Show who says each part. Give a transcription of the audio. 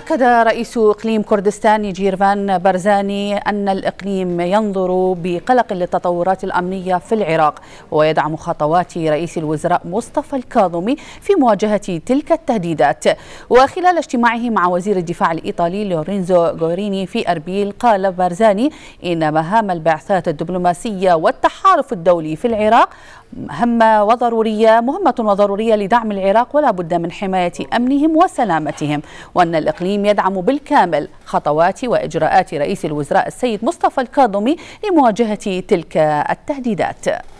Speaker 1: أكد رئيس إقليم كردستان جيرفان برزاني أن الإقليم ينظر بقلق للتطورات الأمنية في العراق ويدعم خطوات رئيس الوزراء مصطفى الكاظمي في مواجهة تلك التهديدات وخلال اجتماعه مع وزير الدفاع الإيطالي لورينزو غوريني في أربيل قال برزاني إن مهام البعثات الدبلوماسية والتحالف الدولي في العراق مهمة وضرورية مهمة وضرورية لدعم العراق ولا بد من حماية أمنهم وسلامتهم وأن الإقليم التعليم يدعم بالكامل خطوات وإجراءات رئيس الوزراء السيد مصطفى الكاظمي لمواجهة تلك التهديدات